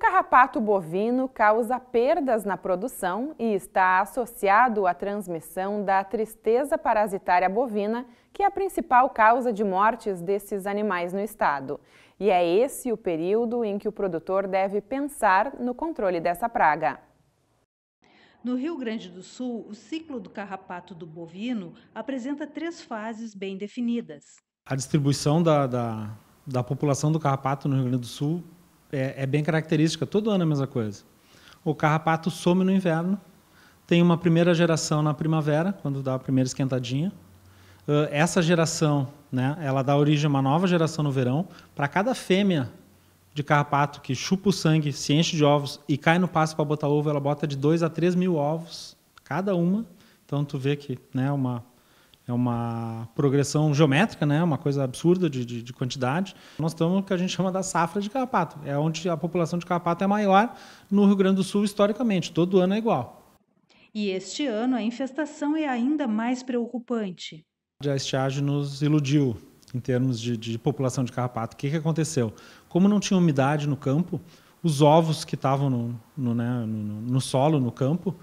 carrapato bovino causa perdas na produção e está associado à transmissão da tristeza parasitária bovina, que é a principal causa de mortes desses animais no estado. E é esse o período em que o produtor deve pensar no controle dessa praga. No Rio Grande do Sul, o ciclo do carrapato do bovino apresenta três fases bem definidas. A distribuição da, da, da população do carrapato no Rio Grande do Sul é, é bem característica, todo ano é a mesma coisa. O carrapato some no inverno, tem uma primeira geração na primavera, quando dá a primeira esquentadinha. Ah, essa geração, né, ela dá origem a uma nova geração no verão. Para cada fêmea de carrapato que chupa o sangue, se enche de ovos e cai no passo para botar ovo, ela bota de 2 a 3 mil ovos, cada uma. Então, tu vê que né, uma é uma progressão geométrica, né? uma coisa absurda de, de, de, quantidade. Nós estamos no que a gente chama da safra de carrapato, é onde a população de carrapato é maior no Rio Grande do Sul historicamente, todo ano é igual. E este ano a infestação é ainda mais preocupante. A estiagem nos iludiu em termos de, de população de carrapato. O que, que aconteceu? Como não tinha umidade no campo, os ovos que estavam no, no, né, no, no solo, no campo,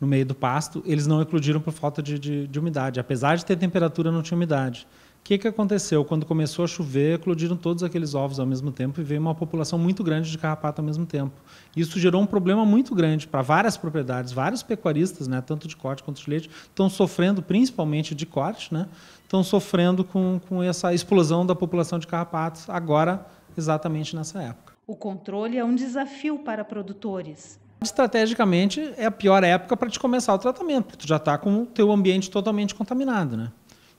no meio do pasto, eles não eclodiram por falta de, de, de umidade. Apesar de ter temperatura, não tinha umidade. O que, que aconteceu? Quando começou a chover, eclodiram todos aqueles ovos ao mesmo tempo e veio uma população muito grande de carrapato ao mesmo tempo. Isso gerou um problema muito grande para várias propriedades. Vários pecuaristas, né, tanto de corte quanto de leite, estão sofrendo, principalmente de corte, né, estão sofrendo com, com essa explosão da população de carrapatos agora, exatamente nessa época. O controle é um desafio para produtores estrategicamente é a pior época para te começar o tratamento, porque tu já está com o teu ambiente totalmente contaminado, né?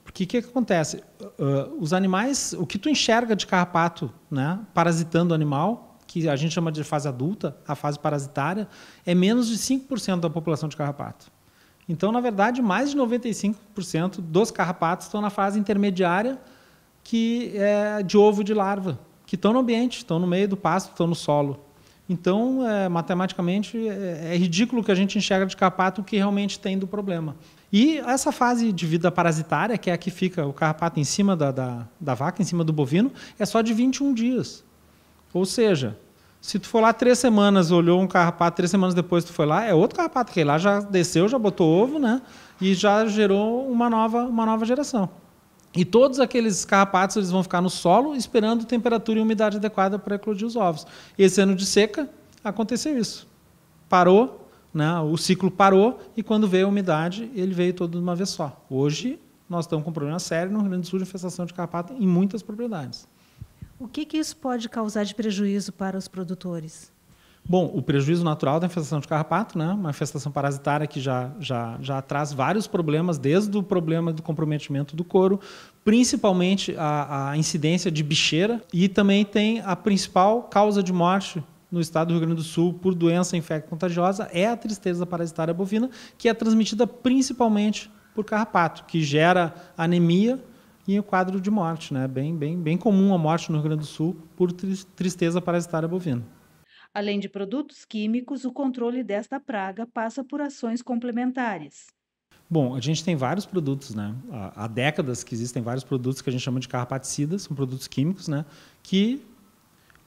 Porque o que, que, acontece? Uh, os animais, o que tu enxerga de carrapato, né, parasitando o animal, que a gente chama de fase adulta, a fase parasitária, é menos de 5% da população de carrapato. Então, na verdade, mais de 95% dos carrapatos estão na fase intermediária, que é de ovo de larva, que estão no ambiente, estão no meio do pasto, estão no solo. Então, é, matematicamente, é, é, ridículo que a gente enxerga de carpato o que realmente tem do problema. E essa fase de vida parasitária, que é a que fica o carrapato em cima da, da, da vaca, em cima do bovino, é só de 21 dias. Ou seja, se tu for lá três semanas, olhou um carrapato, três semanas depois tu foi lá, é outro carrapato, que lá já desceu, já botou ovo, né? E já gerou uma nova, uma nova geração. E todos aqueles carrapatos eles vão ficar no solo esperando temperatura e umidade adequada para eclodir os ovos. esse ano de seca aconteceu isso. Parou, né? o ciclo parou e quando veio a umidade ele veio todo de uma vez só. Hoje nós estamos com um problema sério no Rio Grande do Sul de infestação de carrapato em muitas propriedades. O que, que isso pode causar de prejuízo para os produtores? Bom, o prejuízo natural da infestação de carrapato, né? uma infestação parasitária que já, já, já traz vários problemas, desde o problema do comprometimento do couro, principalmente a, a incidência de bicheira, e também tem a principal causa de morte no estado do Rio Grande do Sul por doença infecto-contagiosa é a tristeza parasitária bovina, que é transmitida principalmente por carrapato, que gera anemia e o quadro de morte. Né? Bem, bem, bem comum a morte no Rio Grande do Sul por tristeza parasitária bovina. Além de produtos químicos, o controle desta praga passa por ações complementares. Bom, a gente tem vários produtos, né? Há décadas que existem vários produtos que a gente chama de carrapaticidas, são produtos químicos, né? Que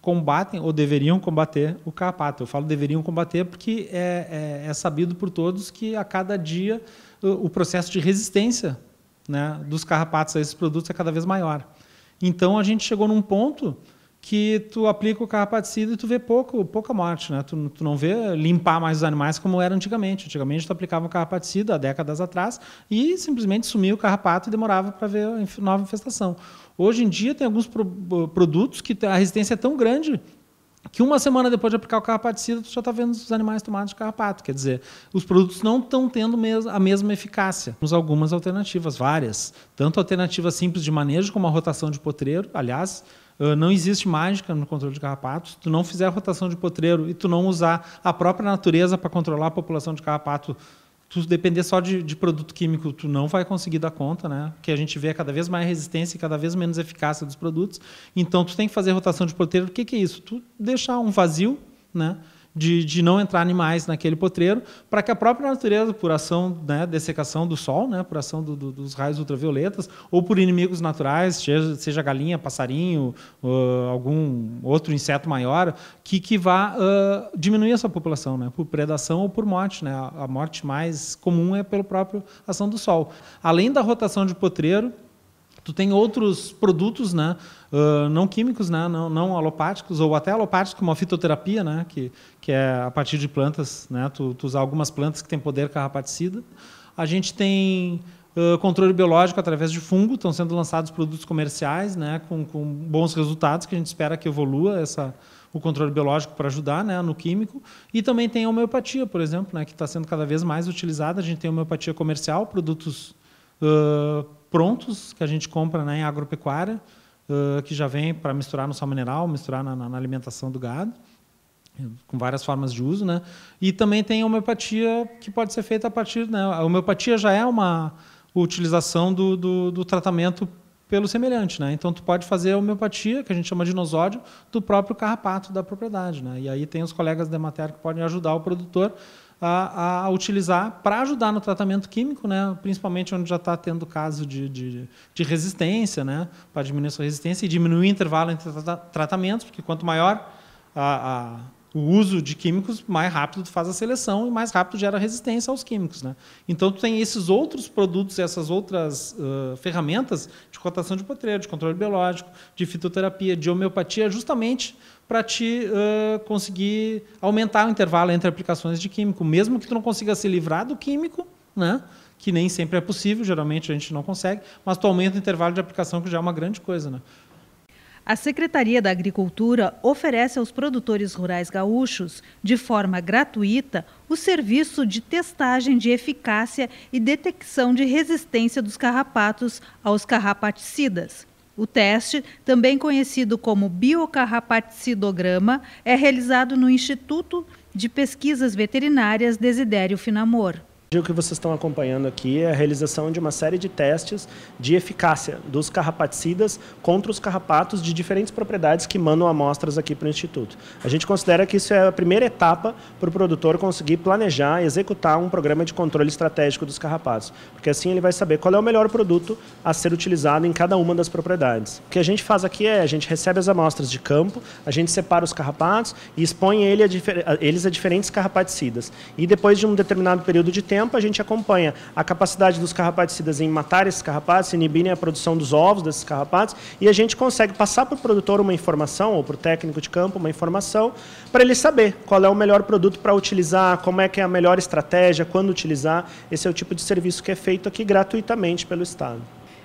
combatem ou deveriam combater o carrapato. Eu falo deveriam combater porque é, é, é sabido por todos que a cada dia o, o processo de resistência né, dos carrapatos a esses produtos é cada vez maior. Então a gente chegou num ponto que tu aplica o carrapaticida e tu vê pouco, pouca morte, né? Tu, tu não vê limpar mais os animais como era antigamente. Antigamente tu aplicava o carrapaticida há décadas atrás e simplesmente sumia o carrapato e demorava para ver nova infestação. Hoje em dia tem alguns pro, produtos que a resistência é tão grande que uma semana depois de aplicar o carrapaticida, tu já está vendo os animais tomados de carrapato. Quer dizer, os produtos não estão tendo a mesma eficácia. Temos algumas alternativas, várias. Tanto alternativas simples de manejo, como a rotação de potreiro. Aliás, ah, não existe mágica no controle de carrapatos. Tu não fizer a rotação de potreiro e tu não usar a própria natureza para controlar a população de carrapato tu depender só de, de, produto químico, tu não vai conseguir dar conta, né? Porque a gente vê cada vez mais resistência e cada vez menos eficácia dos produtos. Então, tu tem que fazer rotação de porteiro. O que, que é isso? Tu deixar um vazio, né? de, de não entrar animais naquele potreiro, para que a própria natureza, por ação né, dessecação do sol, né, por ação do, do, dos raios ultravioletas, ou por inimigos naturais, seja, seja galinha, passarinho, uh, algum outro inseto maior, que, que vá uh, diminuir essa população, né, por predação ou por morte. Né, a morte mais comum é pela própria ação do sol. Além da rotação de potreiro, tu tem outros produtos, né, uh, não químicos, né, não, não alopáticos ou até alopáticos, como a fitoterapia, né, que que é a partir de plantas, né, tu, tu usar algumas plantas que têm poder carrapaticida. A gente tem uh, controle biológico através de fungo, estão sendo lançados produtos comerciais, né, com, com bons resultados que a gente espera que evolua essa o controle biológico para ajudar né, no químico. E também tem a homeopatia, por exemplo, né, que está sendo cada vez mais utilizada. A gente tem homeopatia comercial, produtos ah, prontos que a gente compra né, em agropecuária, uh, que já vem para misturar no sal mineral, misturar na, na, alimentação do gado, com várias formas de uso. Né? E também tem a homeopatia que pode ser feita a partir. Né, a homeopatia já é uma utilização do, do, do tratamento pelo semelhante, né? Então tu pode fazer a homeopatia, que a gente chama de nosódio, do próprio carrapato da propriedade, né? E aí tem os colegas da matéria que podem ajudar o produtor a, a utilizar para ajudar no tratamento químico, né? principalmente onde já está tendo caso de, de, de resistência, né? para diminuir sua resistência e diminuir o intervalo entre tratamentos, porque quanto maior a, a o uso de químicos, mais rápido faz a seleção e mais rápido gera resistência aos químicos. Né? Então, tu tem esses outros produtos, essas outras uh, ferramentas de cotação de potreiro, de controle biológico, de fitoterapia, de homeopatia, justamente para te uh, conseguir aumentar o intervalo entre aplicações de químico, mesmo que tu não consiga se livrar do químico, né? que nem sempre é possível, geralmente a gente não consegue, mas tu aumenta o intervalo de aplicação, que já é uma grande coisa. Né? A Secretaria da Agricultura oferece aos produtores rurais gaúchos, de forma gratuita, o serviço de testagem de eficácia e detecção de resistência dos carrapatos aos carrapaticidas. O teste, também conhecido como biocarrapaticidograma, é realizado no Instituto de Pesquisas Veterinárias Desidério Finamor. O que vocês estão acompanhando aqui é a realização de uma série de testes de eficácia dos carrapaticidas contra os carrapatos de diferentes propriedades que mandam amostras aqui para o Instituto. A gente considera que isso é a primeira etapa para o produtor conseguir planejar, e executar um programa de controle estratégico dos carrapatos, porque assim ele vai saber qual é o melhor produto a ser utilizado em cada uma das propriedades. O que a gente faz aqui é, a gente recebe as amostras de campo, a gente separa os carrapatos e expõe ele a, eles a diferentes carrapaticidas. E depois de um determinado período de tempo, tempo a gente acompanha a capacidade dos carrapaticidas em matar esses carrapatos, inibirem a produção dos ovos desses carrapatos, e a gente consegue passar para o produtor uma informação, ou para o técnico de campo uma informação, para ele saber qual é o melhor produto para utilizar, como é que é a melhor estratégia, quando utilizar. Esse é o tipo de serviço que é feito aqui gratuitamente pelo Estado.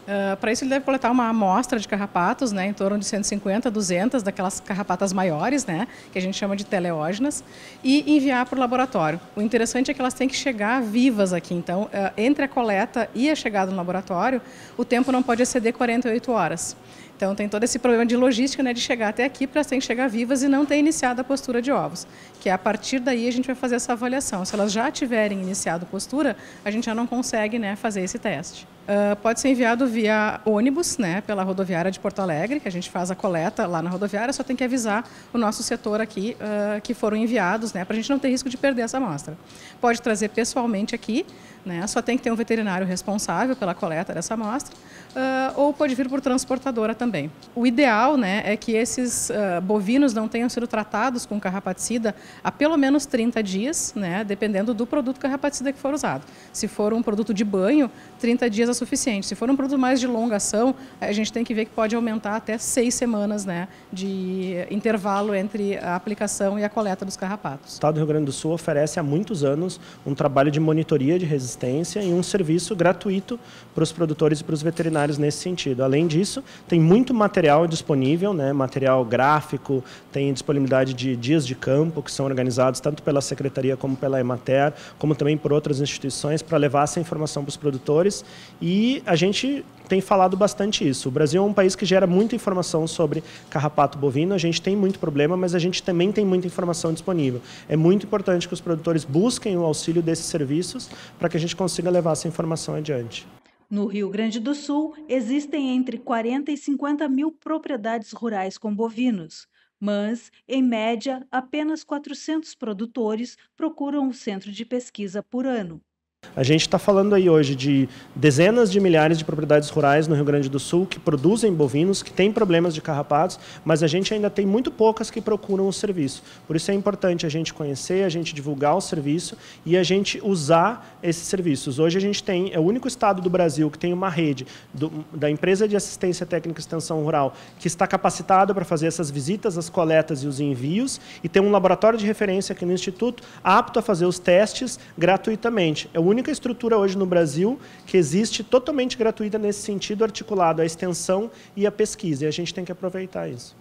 Uh, ah, para isso ele deve coletar uma amostra de carrapatos, né, em torno de 150, 200 daquelas carrapatas maiores, né, que a gente chama de teleógenas, e enviar para o laboratório. O interessante é que elas têm que chegar vivas aqui, então uh, entre a coleta e a chegada no laboratório, o tempo não pode exceder 48 horas. Então tem todo esse problema de logística, né, de chegar até aqui para sem chegar vivas e não ter iniciado a postura de ovos, que é a partir daí a gente vai fazer essa avaliação. Se elas já tiverem iniciado postura, a gente já não consegue né, fazer esse teste. Uh, pode ser enviado via ônibus, né, pela rodoviária de Porto Alegre, que a gente faz a coleta lá na rodoviária, só tem que avisar o nosso setor aqui uh, que foram enviados, né, para a gente não ter risco de perder essa amostra. Pode trazer pessoalmente aqui, né? Só tem que ter um veterinário responsável pela coleta dessa amostra, uh, ou pode vir por transportadora também. O ideal né, é que esses uh, bovinos não tenham sido tratados com carrapaticida há pelo menos 30 dias, né, dependendo do produto carrapaticida que for usado. Se for um produto de banho, 30 dias é suficiente. Se for um produto mais de longa ação, a gente tem que ver que pode aumentar até seis semanas né, de intervalo entre a aplicação e a coleta dos carrapatos. O Estado do Rio Grande do Sul oferece há muitos anos um trabalho de monitoria de resistência assistência e um serviço gratuito para os produtores e para os veterinários nesse sentido. Além disso, tem muito material disponível, né, material gráfico, tem disponibilidade de dias de campo que são organizados tanto pela Secretaria como pela Emater, como também por outras instituições para levar essa informação para os produtores. E a gente tem falado bastante isso. O Brasil é um país que gera muita informação sobre carrapato bovino, a gente tem muito problema, mas a gente também tem muita informação disponível. É muito importante que os produtores busquem o auxílio desses serviços para que a gente gente consiga levar essa informação adiante. No Rio Grande do Sul, existem entre 40 e 50 mil propriedades rurais com bovinos, mas, em média, apenas 400 produtores procuram o centro de pesquisa por ano. A gente está falando aí hoje de dezenas de milhares de propriedades rurais no Rio Grande do Sul que produzem bovinos, que têm problemas de carrapatos, mas a gente ainda tem muito poucas que procuram o serviço. Por isso é importante a gente conhecer, a gente divulgar o serviço e a gente usar esses serviços. Hoje a gente tem, é o único estado do Brasil que tem uma rede do, da empresa de assistência técnica e extensão rural que está capacitada para fazer essas visitas, as coletas e os envios e tem um laboratório de referência aqui no Instituto apto a fazer os testes gratuitamente. É o única estrutura hoje no Brasil que existe totalmente gratuita nesse sentido, articulado à extensão e à pesquisa. E a gente tem que aproveitar isso.